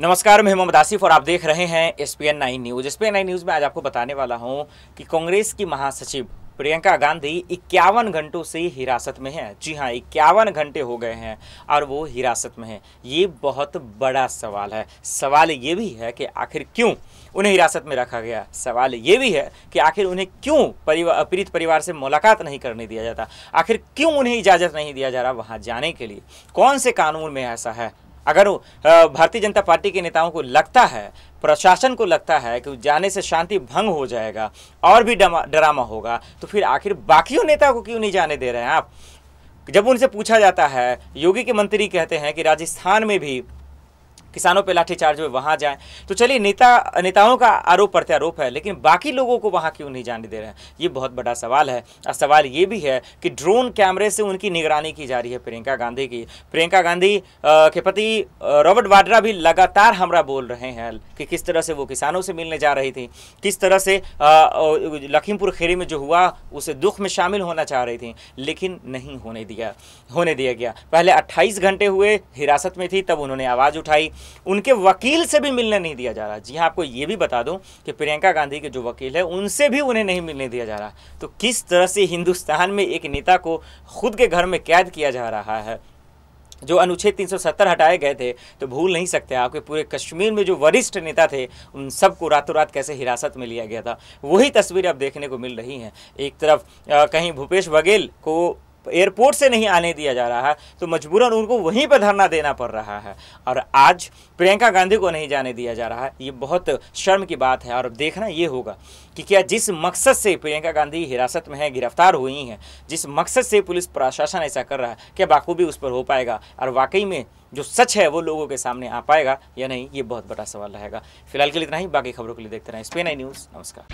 नमस्कार मैं मोहम्मद आसिफ और आप देख रहे हैं S P N nine news S P N nine news में आज आपको बताने वाला हूं कि कांग्रेस की महासचिव प्रियंका गांधी इक्यावन घंटों से हिरासत में हैं जी हाँ इक्यावन घंटे हो गए हैं और वो हिरासत में हैं ये बहुत बड़ा सवाल है सवाल ये भी है कि आखिर क्यों उन्हें हिरासत में रखा गया सवाल ये भी है कि आखिर उन्हें क्यों परिवार पीड़ित परिवार से मुलाकात नहीं करने दिया जाता आखिर क्यों उन्हें इजाज़त नहीं दिया जा रहा वहाँ जाने के लिए कौन से कानून में ऐसा है अगर भारतीय जनता पार्टी के नेताओं को लगता है प्रशासन को लगता है कि जाने से शांति भंग हो जाएगा और भी ड्रामा होगा तो फिर आखिर बाकियों नेता को क्यों नहीं जाने दे रहे हैं आप जब उनसे पूछा जाता है योगी के मंत्री कहते हैं कि राजस्थान में भी किसानों पे लाठीचार्ज हुए वहाँ जाएं तो चलिए नेता नेताओं का आरोप प्रत्यारोप है लेकिन बाकी लोगों को वहाँ क्यों नहीं जाने दे रहे हैं ये बहुत बड़ा सवाल है और सवाल ये भी है कि ड्रोन कैमरे से उनकी निगरानी की जा रही है प्रियंका गांधी की प्रियंका गांधी के पति रॉबर्ट वाड्रा भी लगातार हमारा बोल रहे हैं कि किस तरह से वो किसानों से मिलने जा रही थी किस तरह से लखीमपुर खेरी में जो हुआ उसे दुख में शामिल होना चाह रही थी लेकिन नहीं होने दिया होने दिया गया पहले अट्ठाईस घंटे हुए हिरासत में थी तब उन्होंने आवाज़ उठाई उनके वकील से भी मिलने नहीं दिया जा रहा जी हाँ आपको ये भी बता दूं कि प्रियंका गांधी के जो वकील है उनसे भी उन्हें नहीं मिलने दिया जा रहा तो किस तरह से हिंदुस्तान में एक नेता को खुद के घर में कैद किया जा रहा है जो अनुच्छेद 370 हटाए गए थे तो भूल नहीं सकते आपके पूरे कश्मीर में जो वरिष्ठ नेता थे उन सबको रातों रात कैसे हिरासत में लिया गया था वही तस्वीरें अब देखने को मिल रही हैं एक तरफ आ, कहीं भूपेश बघेल को एयरपोर्ट से नहीं आने दिया जा रहा है तो मजबूरन उनको वहीं पर धरना देना पड़ रहा है और आज प्रियंका गांधी को नहीं जाने दिया जा रहा है ये बहुत शर्म की बात है और देखना ये होगा कि क्या जिस मकसद से प्रियंका गांधी हिरासत में है गिरफ्तार हुई हैं जिस मकसद से पुलिस प्रशासन ऐसा कर रहा है क्या बाखूबी उस पर हो पाएगा और वाकई में जो सच है वो लोगों के सामने आ पाएगा या नहीं ये बहुत बड़ा सवाल रहेगा फिलहाल के लिए इतना ही बाकी खबरों के लिए देखते रहें स्पेन आई न्यूज़ नमस्कार